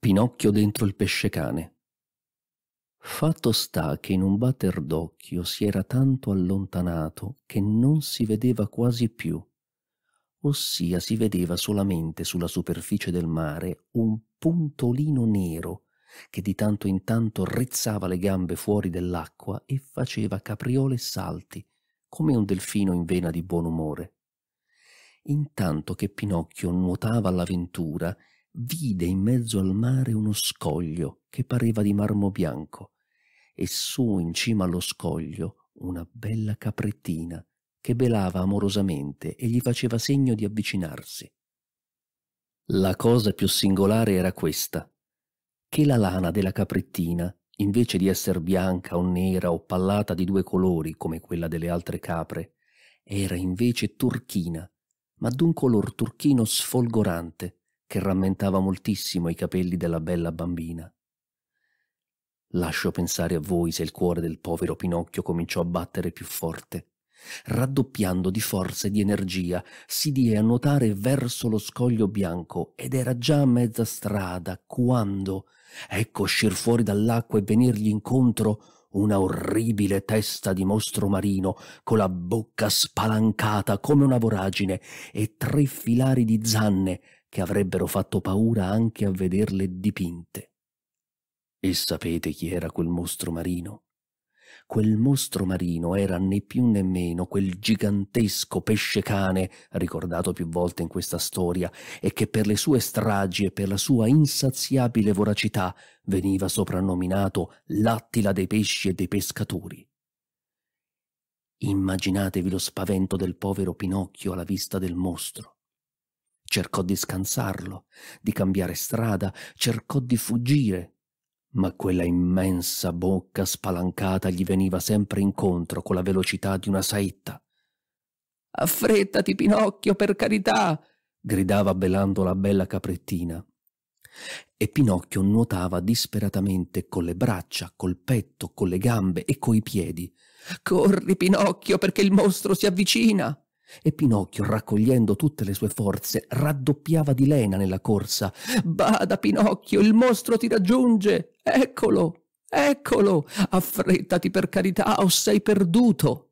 Pinocchio dentro il pesce cane. Fatto sta che in un batter d'occhio si era tanto allontanato che non si vedeva quasi più, ossia si vedeva solamente sulla superficie del mare un puntolino nero che di tanto in tanto rizzava le gambe fuori dell'acqua e faceva capriole e salti, come un delfino in vena di buon umore. Intanto che Pinocchio nuotava all'avventura, vide in mezzo al mare uno scoglio che pareva di marmo bianco e su in cima allo scoglio una bella caprettina che belava amorosamente e gli faceva segno di avvicinarsi. La cosa più singolare era questa, che la lana della caprettina, invece di essere bianca o nera o pallata di due colori come quella delle altre capre, era invece turchina, ma d'un color turchino sfolgorante, che rammentava moltissimo i capelli della bella bambina. Lascio pensare a voi se il cuore del povero Pinocchio cominciò a battere più forte. Raddoppiando di forza e di energia, si die a nuotare verso lo scoglio bianco ed era già a mezza strada quando, ecco uscir fuori dall'acqua e venirgli incontro una orribile testa di mostro marino, con la bocca spalancata come una voragine e tre filari di zanne che avrebbero fatto paura anche a vederle dipinte. E sapete chi era quel mostro marino? Quel mostro marino era né più né meno quel gigantesco pesce cane, ricordato più volte in questa storia, e che per le sue stragi e per la sua insaziabile voracità veniva soprannominato l'attila dei pesci e dei pescatori. Immaginatevi lo spavento del povero Pinocchio alla vista del mostro cercò di scansarlo, di cambiare strada, cercò di fuggire, ma quella immensa bocca spalancata gli veniva sempre incontro con la velocità di una saetta. Affrettati, Pinocchio, per carità! gridava belando la bella caprettina. E Pinocchio nuotava disperatamente con le braccia, col petto, con le gambe e coi piedi. Corri, Pinocchio, perché il mostro si avvicina! E Pinocchio, raccogliendo tutte le sue forze, raddoppiava di lena nella corsa. Bada, Pinocchio, il mostro ti raggiunge! Eccolo! Eccolo! Affrettati per carità o sei perduto!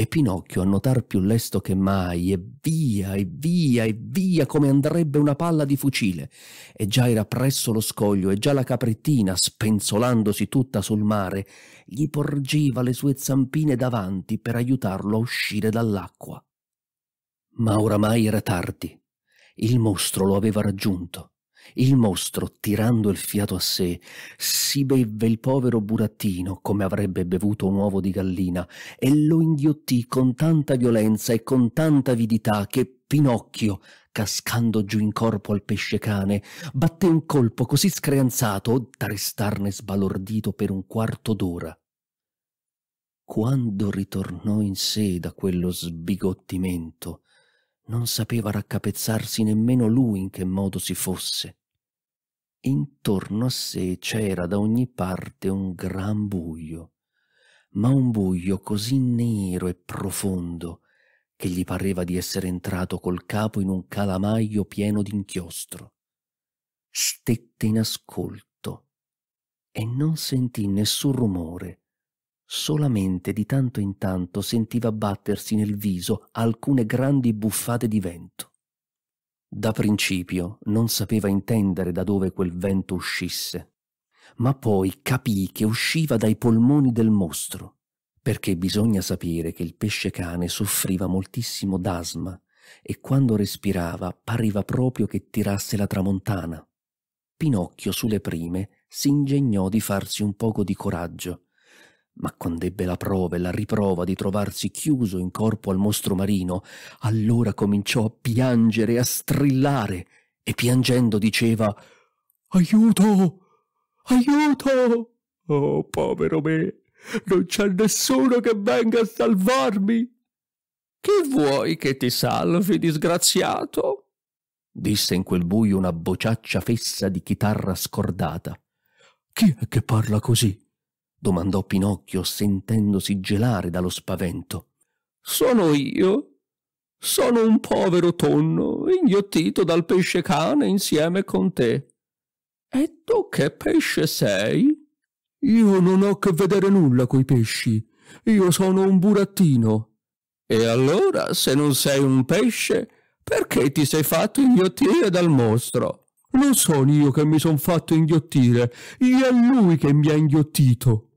E Pinocchio, a notar più lesto che mai, e via, e via, e via, come andrebbe una palla di fucile. E già era presso lo scoglio, e già la caprettina, spenzolandosi tutta sul mare, gli porgeva le sue zampine davanti per aiutarlo a uscire dall'acqua. Ma oramai era tardi. Il mostro lo aveva raggiunto. Il mostro, tirando il fiato a sé, si bevve il povero burattino come avrebbe bevuto un uovo di gallina e lo inghiottì con tanta violenza e con tanta avidità che Pinocchio, cascando giù in corpo al pesce cane, batté un colpo così screanzato da restarne sbalordito per un quarto d'ora. Quando ritornò in sé da quello sbigottimento, non sapeva raccapezzarsi nemmeno lui in che modo si fosse. Intorno a sé c'era da ogni parte un gran buio, ma un buio così nero e profondo che gli pareva di essere entrato col capo in un calamaio pieno d'inchiostro. Stette in ascolto e non sentì nessun rumore Solamente di tanto in tanto sentiva battersi nel viso alcune grandi buffate di vento. Da principio non sapeva intendere da dove quel vento uscisse, ma poi capì che usciva dai polmoni del mostro, perché bisogna sapere che il pesce cane soffriva moltissimo d'asma e quando respirava pareva proprio che tirasse la tramontana. Pinocchio sulle prime si ingegnò di farsi un poco di coraggio ma quando ebbe la prova e la riprova di trovarsi chiuso in corpo al mostro marino, allora cominciò a piangere, a strillare, e piangendo diceva Aiuto! Aiuto! Oh, povero me! Non c'è nessuno che venga a salvarmi! Che vuoi che ti salvi, disgraziato? disse in quel buio una bocciaccia fessa di chitarra scordata. Chi è che parla così? domandò Pinocchio sentendosi gelare dallo spavento. Sono io. Sono un povero tonno, inghiottito dal pesce cane insieme con te. E tu che pesce sei? Io non ho che vedere nulla coi pesci. Io sono un burattino. E allora, se non sei un pesce, perché ti sei fatto inghiottire dal mostro? Non sono io che mi son fatto inghiottire, io è lui che mi ha inghiottito.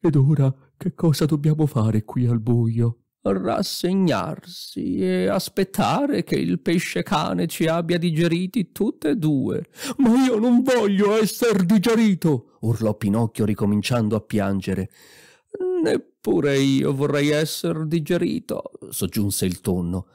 Ed ora che cosa dobbiamo fare qui al buio? rassegnarsi e aspettare che il pesce cane ci abbia digeriti tutte e due. Ma io non voglio essere digerito! urlò Pinocchio ricominciando a piangere. Neppure io vorrei essere digerito, soggiunse il tonno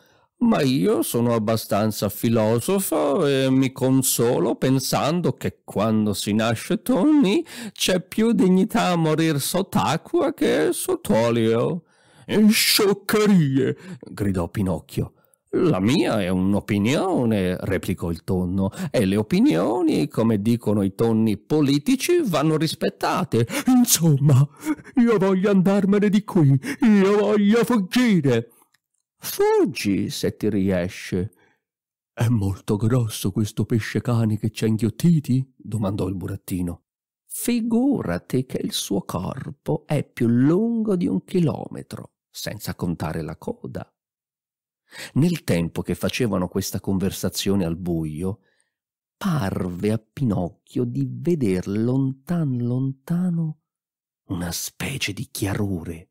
ma io sono abbastanza filosofo e mi consolo pensando che quando si nasce tonni c'è più dignità a morir sott'acqua che sott'olio. Scioccherie! gridò Pinocchio. La mia è un'opinione, replicò il tonno, e le opinioni, come dicono i tonni politici, vanno rispettate. Insomma, io voglio andarmene di qui, io voglio fuggire. Fuggi se ti riesce. È molto grosso questo pesce cane che ci ha inghiottiti? domandò il burattino. Figurati che il suo corpo è più lungo di un chilometro, senza contare la coda. Nel tempo che facevano questa conversazione al buio, parve a Pinocchio di veder lontan lontano una specie di chiarore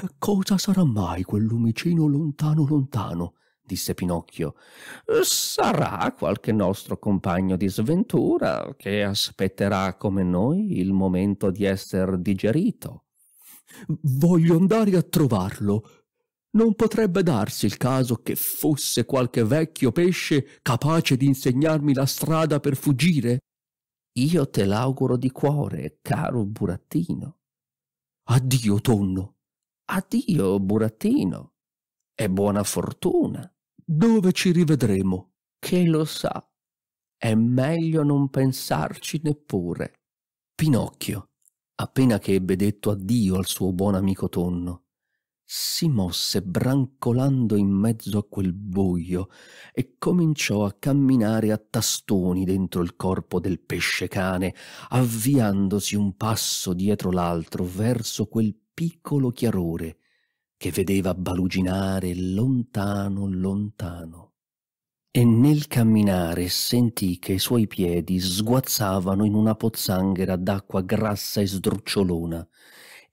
che cosa sarà mai quel lumicino lontano lontano? disse Pinocchio. Sarà qualche nostro compagno di sventura che aspetterà come noi il momento di essere digerito. Voglio andare a trovarlo. Non potrebbe darsi il caso che fosse qualche vecchio pesce capace di insegnarmi la strada per fuggire? Io te l'auguro di cuore, caro burattino. Addio, tonno. Addio, burattino, e buona fortuna. Dove ci rivedremo? Che lo sa, è meglio non pensarci neppure. Pinocchio, appena che ebbe detto addio al suo buon amico tonno, si mosse brancolando in mezzo a quel buio e cominciò a camminare a tastoni dentro il corpo del pesce cane, avviandosi un passo dietro l'altro verso quel piccolo chiarore che vedeva baluginare lontano, lontano. E nel camminare sentì che i suoi piedi sguazzavano in una pozzanghera d'acqua grassa e sdrucciolona,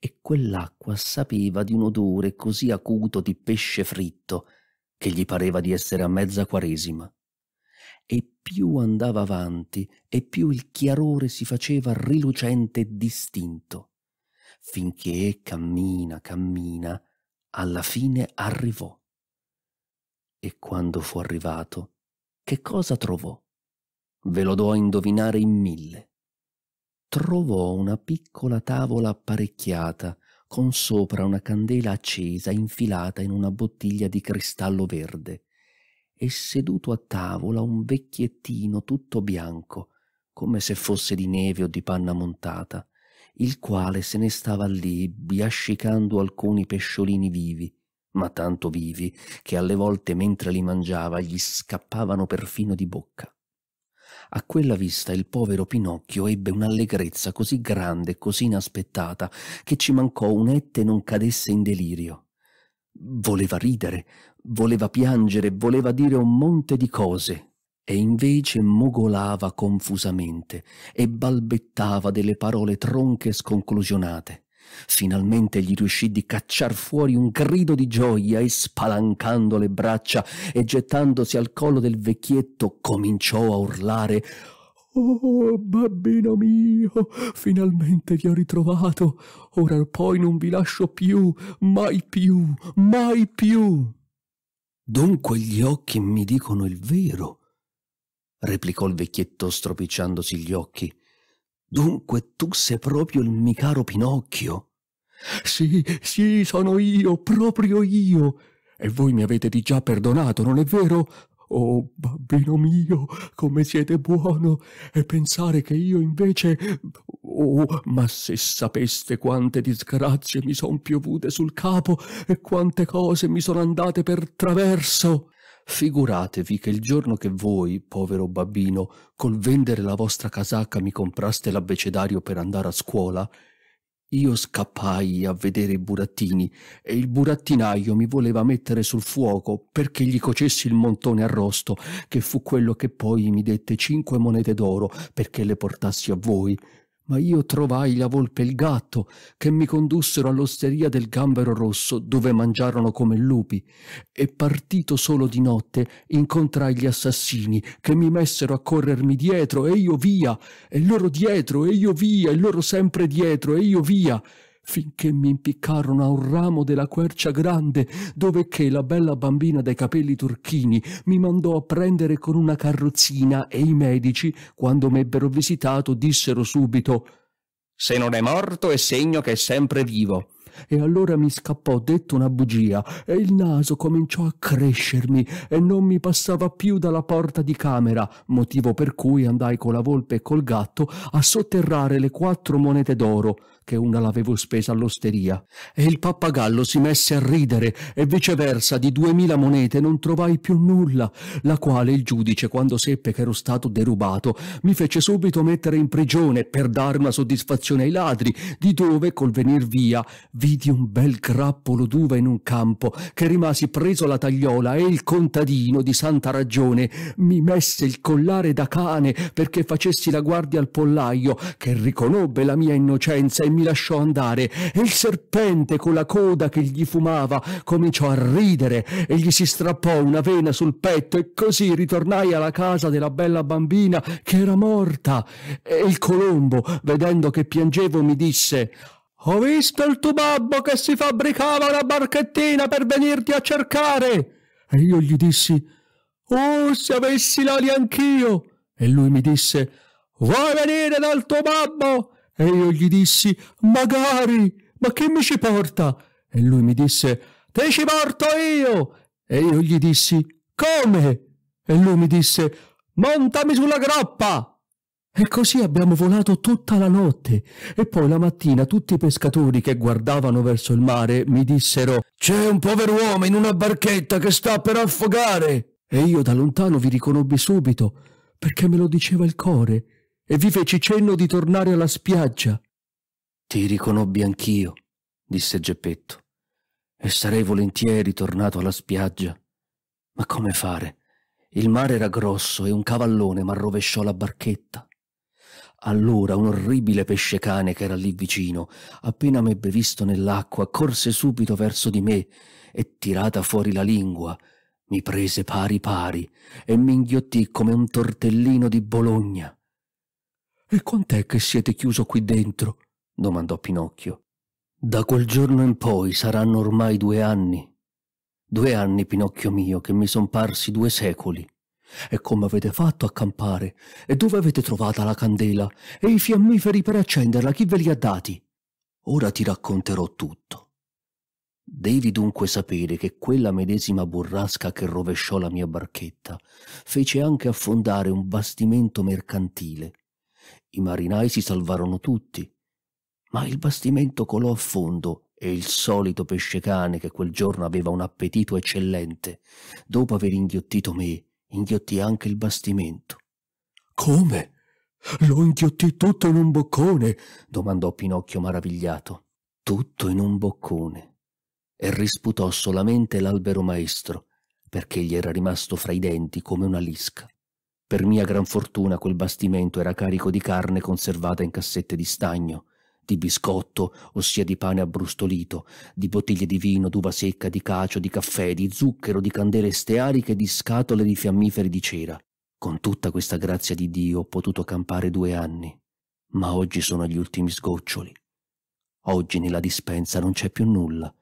e quell'acqua sapeva di un odore così acuto di pesce fritto che gli pareva di essere a mezza quaresima. E più andava avanti, e più il chiarore si faceva rilucente e distinto finché cammina, cammina, alla fine arrivò. E quando fu arrivato, che cosa trovò? Ve lo do a indovinare in mille. Trovò una piccola tavola apparecchiata, con sopra una candela accesa infilata in una bottiglia di cristallo verde, e seduto a tavola un vecchiettino tutto bianco, come se fosse di neve o di panna montata, il quale se ne stava lì biascicando alcuni pesciolini vivi, ma tanto vivi che alle volte mentre li mangiava gli scappavano perfino di bocca. A quella vista il povero Pinocchio ebbe un'allegrezza così grande, e così inaspettata, che ci mancò un ette non cadesse in delirio. Voleva ridere, voleva piangere, voleva dire un monte di cose, e invece mogolava confusamente e balbettava delle parole tronche e sconclusionate. Finalmente gli riuscì di cacciar fuori un grido di gioia e spalancando le braccia e gettandosi al collo del vecchietto cominciò a urlare Oh, bambino mio, finalmente vi ho ritrovato. Ora poi non vi lascio più, mai più, mai più. Dunque gli occhi mi dicono il vero, replicò il vecchietto stropicciandosi gli occhi. Dunque tu sei proprio il mio caro Pinocchio. Sì, sì, sono io, proprio io. E voi mi avete già perdonato, non è vero? Oh, bambino mio, come siete buono! E pensare che io invece... Oh, ma se sapeste quante disgrazie mi son piovute sul capo e quante cose mi sono andate per traverso! Figuratevi che il giorno che voi, povero babbino, col vendere la vostra casacca mi compraste l'abbecedario per andare a scuola, io scappai a vedere i burattini e il burattinaio mi voleva mettere sul fuoco perché gli cocessi il montone arrosto, che fu quello che poi mi dette cinque monete d'oro perché le portassi a voi, ma io trovai la volpe e il gatto che mi condussero all'osteria del gambero rosso dove mangiarono come lupi e partito solo di notte incontrai gli assassini che mi messero a corrermi dietro e io via e loro dietro e io via e loro sempre dietro e io via finché mi impiccarono a un ramo della quercia grande, dove che la bella bambina dai capelli turchini mi mandò a prendere con una carrozzina e i medici, quando m'ebbero visitato, dissero subito «Se non è morto è segno che è sempre vivo» e allora mi scappò detto una bugia e il naso cominciò a crescermi e non mi passava più dalla porta di camera, motivo per cui andai con la volpe e col gatto a sotterrare le quattro monete d'oro che una l'avevo spesa all'osteria, e il pappagallo si messe a ridere, e viceversa di duemila monete non trovai più nulla, la quale il giudice, quando seppe che ero stato derubato, mi fece subito mettere in prigione per dare una soddisfazione ai ladri, di dove, col venir via, vidi un bel grappolo d'uva in un campo, che rimasi preso la tagliola, e il contadino, di santa ragione, mi messe il collare da cane, perché facessi la guardia al pollaio, che riconobbe la mia innocenza e mi lasciò andare e il serpente con la coda che gli fumava cominciò a ridere e gli si strappò una vena sul petto e così ritornai alla casa della bella bambina che era morta. E il colombo, vedendo che piangevo, mi disse ho visto il tuo babbo che si fabbricava una barchettina per venirti a cercare. E io gli dissi, Oh, se avessi l'ali anch'io! E lui mi disse, Vuoi venire dal tuo babbo? E io gli dissi, magari, ma che mi ci porta? E lui mi disse, te ci porto io! E io gli dissi, come? E lui mi disse, montami sulla groppa! E così abbiamo volato tutta la notte e poi la mattina tutti i pescatori che guardavano verso il mare mi dissero C'è un povero uomo in una barchetta che sta per affogare. E io da lontano vi riconobbi subito perché me lo diceva il cuore e vi feci cenno di tornare alla spiaggia. Ti riconobbi anch'io, disse Geppetto, e sarei volentieri tornato alla spiaggia. Ma come fare? Il mare era grosso e un cavallone m'arrovesciò la barchetta. Allora un orribile pesce cane che era lì vicino, appena m'ebbe visto nell'acqua, corse subito verso di me e, tirata fuori la lingua, mi prese pari pari e m'inghiottì come un tortellino di Bologna. E quant'è che siete chiuso qui dentro? domandò Pinocchio. Da quel giorno in poi saranno ormai due anni. Due anni, Pinocchio mio, che mi son parsi due secoli. E come avete fatto a campare? E dove avete trovata la candela? E i fiammiferi per accenderla? Chi ve li ha dati? Ora ti racconterò tutto. Devi dunque sapere che quella medesima burrasca che rovesciò la mia barchetta fece anche affondare un bastimento mercantile i marinai si salvarono tutti, ma il bastimento colò a fondo e il solito pesce cane che quel giorno aveva un appetito eccellente, dopo aver inghiottito me, inghiottì anche il bastimento. Come? Lo inghiottì tutto in un boccone? domandò Pinocchio maravigliato. Tutto in un boccone. E risputò solamente l'albero maestro, perché gli era rimasto fra i denti come una lisca. Per mia gran fortuna quel bastimento era carico di carne conservata in cassette di stagno, di biscotto, ossia di pane abbrustolito, di bottiglie di vino, d'uva secca, di cacio, di caffè, di zucchero, di candele steariche, di scatole di fiammiferi di cera. Con tutta questa grazia di Dio ho potuto campare due anni, ma oggi sono gli ultimi sgoccioli. Oggi nella dispensa non c'è più nulla,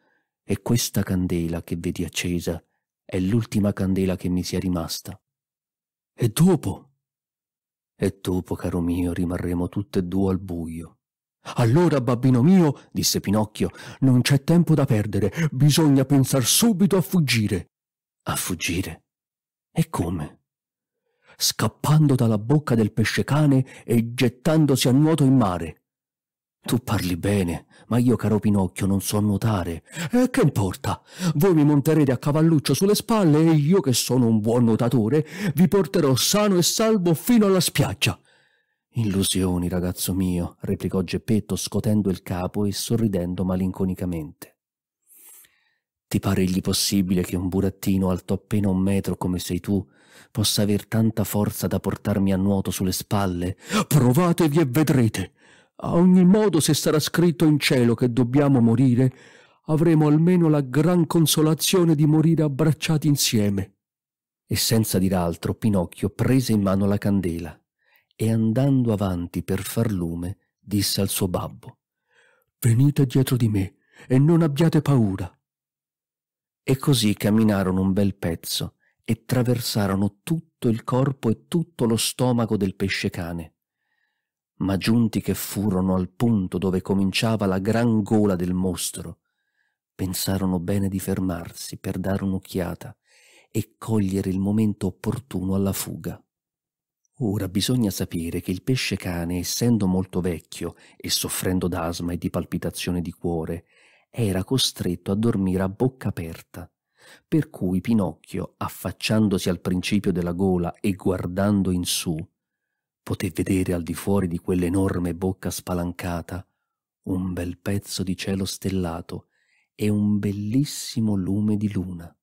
e questa candela che vedi accesa è l'ultima candela che mi sia rimasta. E dopo? E dopo, caro mio, rimarremo tutte e due al buio. Allora, babbino mio, disse Pinocchio, non c'è tempo da perdere, bisogna pensar subito a fuggire. A fuggire? E come? Scappando dalla bocca del pesce cane e gettandosi a nuoto in mare. Tu parli bene, ma io, caro Pinocchio, non so nuotare. E eh, che importa? Voi mi monterete a cavalluccio sulle spalle e io, che sono un buon nuotatore, vi porterò sano e salvo fino alla spiaggia. Illusioni, ragazzo mio, replicò Geppetto scotendo il capo e sorridendo malinconicamente. Ti pare gli possibile che un burattino alto appena un metro come sei tu possa aver tanta forza da portarmi a nuoto sulle spalle? Provatevi e vedrete. A ogni modo, se sarà scritto in cielo che dobbiamo morire, avremo almeno la gran consolazione di morire abbracciati insieme. E senza dir altro, Pinocchio prese in mano la candela e andando avanti per far lume, disse al suo babbo, Venite dietro di me e non abbiate paura. E così camminarono un bel pezzo e traversarono tutto il corpo e tutto lo stomaco del pesce cane ma giunti che furono al punto dove cominciava la gran gola del mostro, pensarono bene di fermarsi per dare un'occhiata e cogliere il momento opportuno alla fuga. Ora bisogna sapere che il pesce cane, essendo molto vecchio e soffrendo d'asma e di palpitazione di cuore, era costretto a dormire a bocca aperta, per cui Pinocchio, affacciandosi al principio della gola e guardando in su, poté vedere al di fuori di quell'enorme bocca spalancata un bel pezzo di cielo stellato e un bellissimo lume di luna.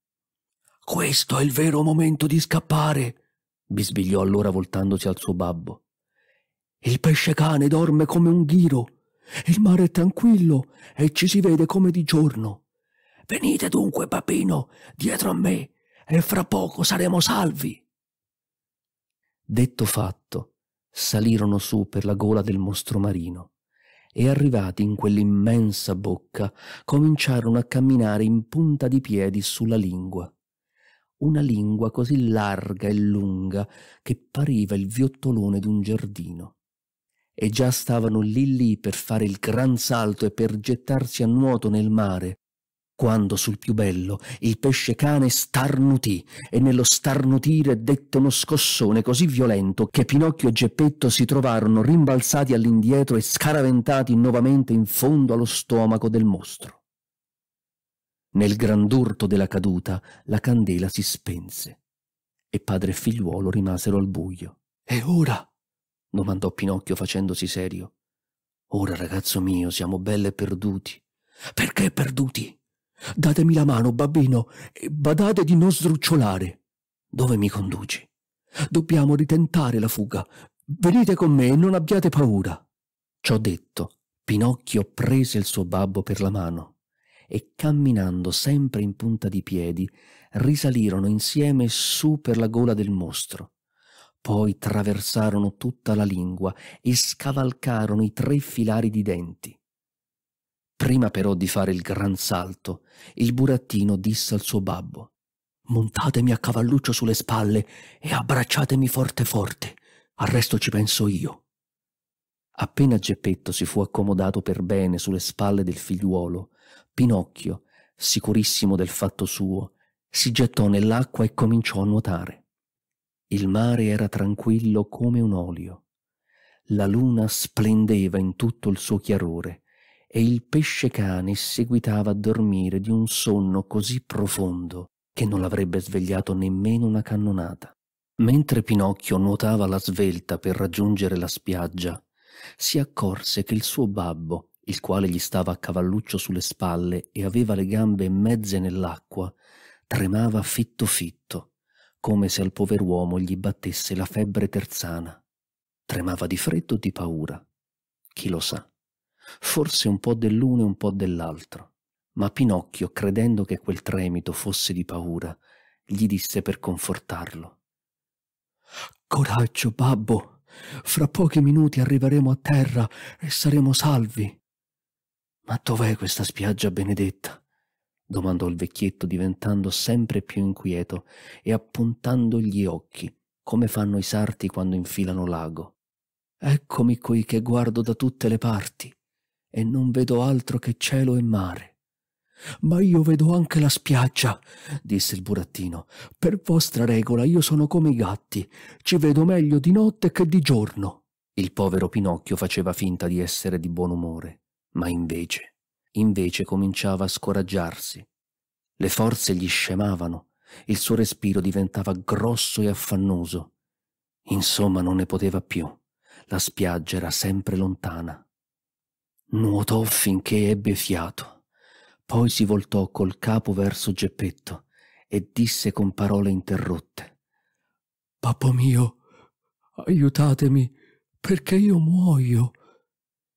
Questo è il vero momento di scappare, bisbigliò allora voltandosi al suo babbo. Il pesce cane dorme come un ghiro, il mare è tranquillo e ci si vede come di giorno. Venite dunque, papino, dietro a me, e fra poco saremo salvi. Detto fatto, salirono su per la gola del mostro marino e arrivati in quell'immensa bocca cominciarono a camminare in punta di piedi sulla lingua. Una lingua così larga e lunga che pariva il viottolone d'un giardino. E già stavano lì lì per fare il gran salto e per gettarsi a nuoto nel mare, quando sul più bello il pesce cane starnutì e nello starnutire dette uno scossone così violento che Pinocchio e Geppetto si trovarono rimbalzati all'indietro e scaraventati nuovamente in fondo allo stomaco del mostro. Nel grandurto della caduta la candela si spense e padre e figliuolo rimasero al buio. E ora? domandò Pinocchio facendosi serio. Ora, ragazzo mio, siamo belle perduti. Perché perduti? Datemi la mano, babbino, e badate di non sdrucciolare. Dove mi conduci? Dobbiamo ritentare la fuga. Venite con me e non abbiate paura. Ciò detto, Pinocchio prese il suo babbo per la mano e camminando sempre in punta di piedi risalirono insieme su per la gola del mostro. Poi traversarono tutta la lingua e scavalcarono i tre filari di denti. Prima però di fare il gran salto, il burattino disse al suo babbo «Montatemi a cavalluccio sulle spalle e abbracciatemi forte forte, al resto ci penso io». Appena Geppetto si fu accomodato per bene sulle spalle del figliuolo, Pinocchio, sicurissimo del fatto suo, si gettò nell'acqua e cominciò a nuotare. Il mare era tranquillo come un olio. La luna splendeva in tutto il suo chiarore e il pesce cane seguitava a dormire di un sonno così profondo che non l'avrebbe svegliato nemmeno una cannonata. Mentre Pinocchio nuotava alla svelta per raggiungere la spiaggia, si accorse che il suo babbo, il quale gli stava a cavalluccio sulle spalle e aveva le gambe mezze nell'acqua, tremava fitto fitto, come se al pover'uomo gli battesse la febbre terzana. Tremava di freddo o di paura? Chi lo sa? forse un po' dell'uno e un po' dell'altro. Ma Pinocchio, credendo che quel tremito fosse di paura, gli disse per confortarlo. Coraggio, babbo, fra pochi minuti arriveremo a terra e saremo salvi. Ma dov'è questa spiaggia benedetta? domandò il vecchietto diventando sempre più inquieto e appuntando gli occhi, come fanno i sarti quando infilano l'ago. Eccomi qui che guardo da tutte le parti e non vedo altro che cielo e mare. Ma io vedo anche la spiaggia, disse il burattino. Per vostra regola io sono come i gatti, ci vedo meglio di notte che di giorno. Il povero Pinocchio faceva finta di essere di buon umore, ma invece, invece cominciava a scoraggiarsi. Le forze gli scemavano, il suo respiro diventava grosso e affannoso. Insomma, non ne poteva più. La spiaggia era sempre lontana. Nuotò finché ebbe fiato. Poi si voltò col capo verso Geppetto e disse con parole interrotte. Papà mio, aiutatemi, perché io muoio.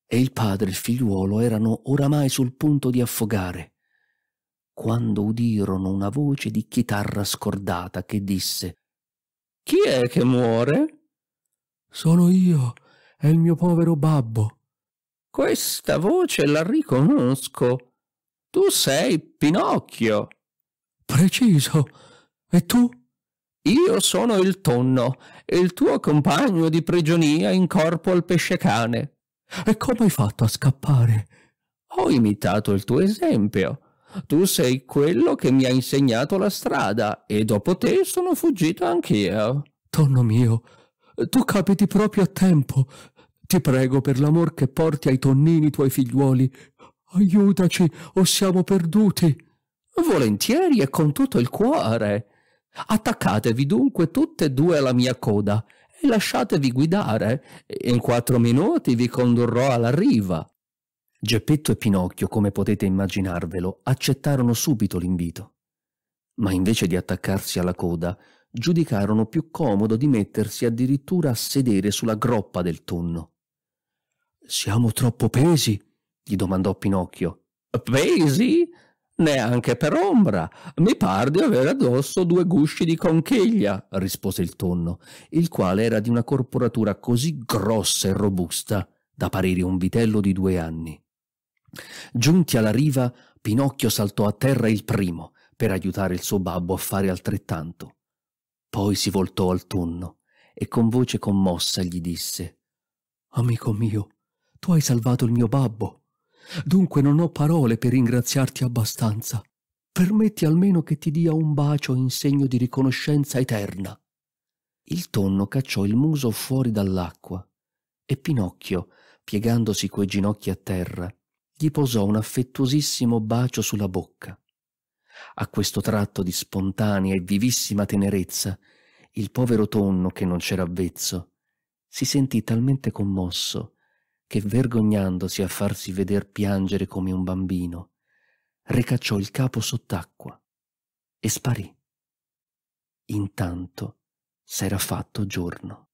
E il padre e il figliuolo erano oramai sul punto di affogare, quando udirono una voce di chitarra scordata che disse Chi è che muore? Sono io, e il mio povero babbo. Questa voce la riconosco. Tu sei Pinocchio. Preciso. E tu? Io sono il tonno, il tuo compagno di prigionia in corpo al pesce cane. E come hai fatto a scappare? Ho imitato il tuo esempio. Tu sei quello che mi ha insegnato la strada e dopo te sono fuggito anch'io. Tonno mio, tu capiti proprio a tempo ti prego per l'amor che porti ai tonnini tuoi figliuoli. Aiutaci o siamo perduti. Volentieri e con tutto il cuore. Attaccatevi dunque tutte e due alla mia coda e lasciatevi guidare. In quattro minuti vi condurrò alla riva. Geppetto e Pinocchio, come potete immaginarvelo, accettarono subito l'invito. Ma invece di attaccarsi alla coda, giudicarono più comodo di mettersi addirittura a sedere sulla groppa del tonno. Siamo troppo pesi? gli domandò Pinocchio. Pesi? Neanche per ombra. Mi par di avere addosso due gusci di conchiglia, rispose il tonno, il quale era di una corporatura così grossa e robusta da parere un vitello di due anni. Giunti alla riva, Pinocchio saltò a terra il primo per aiutare il suo babbo a fare altrettanto. Poi si voltò al tonno e con voce commossa gli disse Amico mio, tu hai salvato il mio babbo. Dunque non ho parole per ringraziarti abbastanza. Permetti almeno che ti dia un bacio in segno di riconoscenza eterna. Il tonno cacciò il muso fuori dall'acqua e Pinocchio, piegandosi coi ginocchi a terra, gli posò un affettuosissimo bacio sulla bocca. A questo tratto di spontanea e vivissima tenerezza, il povero tonno, che non c'era avvezzo, si sentì talmente commosso che vergognandosi a farsi veder piangere come un bambino, ricacciò il capo sott'acqua e sparì. Intanto s'era fatto giorno.